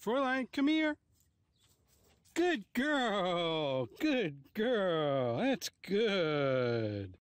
Fräulein, come here. Good girl. Good girl. That's good.